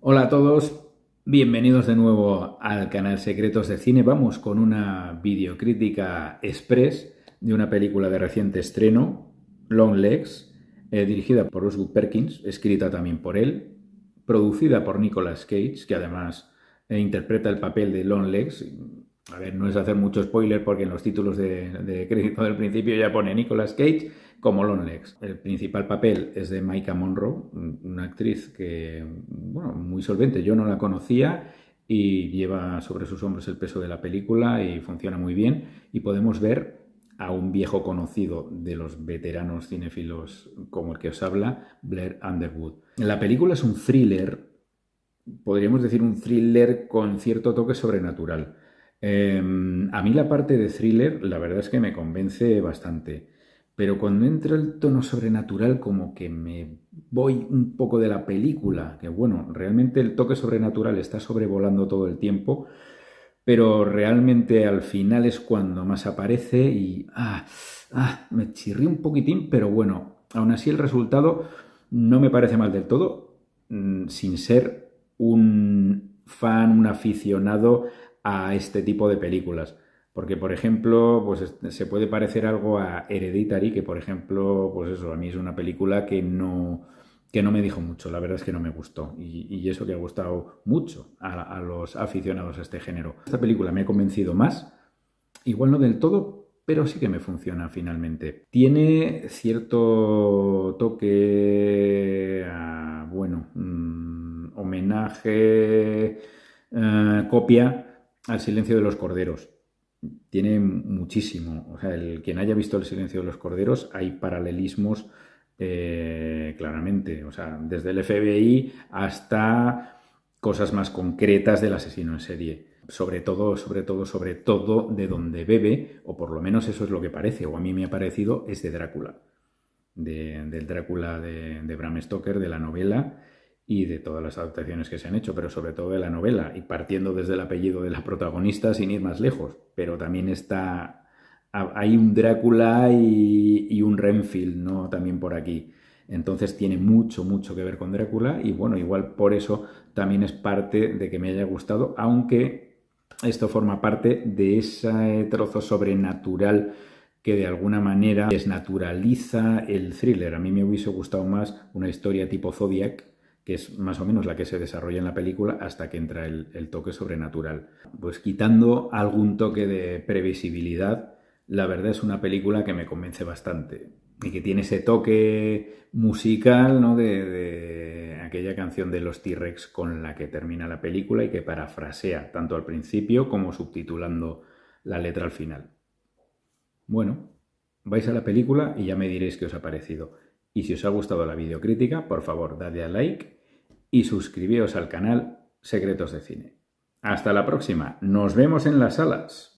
Hola a todos, bienvenidos de nuevo al canal Secretos de Cine. Vamos con una videocrítica express de una película de reciente estreno, Long Legs, eh, dirigida por Osgood Perkins, escrita también por él, producida por Nicolas Cage, que además eh, interpreta el papel de Long Legs. A ver, no es hacer mucho spoiler porque en los títulos de, de crédito del principio ya pone Nicolas Cage como Legs. El principal papel es de Maika Monroe, una actriz que, bueno, muy solvente. Yo no la conocía y lleva sobre sus hombros el peso de la película y funciona muy bien. Y podemos ver a un viejo conocido de los veteranos cinéfilos como el que os habla, Blair Underwood. La película es un thriller, podríamos decir un thriller con cierto toque sobrenatural. Em, a mí la parte de thriller, la verdad es que me convence bastante. Pero cuando entra el tono sobrenatural, como que me voy un poco de la película, que bueno, realmente el toque sobrenatural está sobrevolando todo el tiempo, pero realmente al final es cuando más aparece y ah, ah me chirrí un poquitín, pero bueno, aún así el resultado no me parece mal del todo, mm, sin ser un fan, un aficionado a este tipo de películas. Porque, por ejemplo, pues se puede parecer algo a Hereditary, que por ejemplo, pues eso, a mí es una película que no, no me dijo mucho, la verdad es que no me gustó. Y, eso que ha gustado mucho a, los aficionados a este género. Esta película me ha convencido más, igual no del todo, pero sí que me funciona finalmente. Tiene cierto toque, bueno, mm, homenaje, eh, copia al silencio de los corderos tiene muchísimo. O sea, el, quien haya visto El silencio de los corderos, hay paralelismos eh, claramente. O sea, desde el FBI hasta cosas más concretas del asesino en serie. Sobre todo, sobre todo, sobre todo de donde bebe, o por lo menos eso es lo que parece, o a mí me ha parecido, es de Drácula. del Drácula de Bram Stoker, de la novela y de todas las adaptaciones que se han hecho, pero sobre todo de la novela, y partiendo desde el apellido de la protagonista sin ir más lejos. Pero también está. Hay un Drácula y, y un Renfield, ¿no? También por aquí. Entonces tiene mucho, mucho que ver con Drácula, y bueno, igual por eso también es parte de que me haya gustado, aunque esto forma parte de ese trozo sobrenatural que de alguna manera desnaturaliza el thriller. A mí me hubiese gustado más una historia tipo Zodiac, que es más o menos la que se desarrolla en la película hasta que entra el, toque sobrenatural. Pues quitando algún toque de previsibilidad, la verdad es una película que me convence bastante y que tiene ese toque musical ¿no? de, de aquella canción de los T-Rex con la que termina la película y que parafrasea tanto al principio como subtitulando la letra al final. Bueno, vais a la película y ya me diréis qué os ha parecido. Y si os ha gustado la videocrítica, por favor, dadle a like y suscribíos al canal Secretos de Cine. Hasta la próxima, nos vemos en las salas.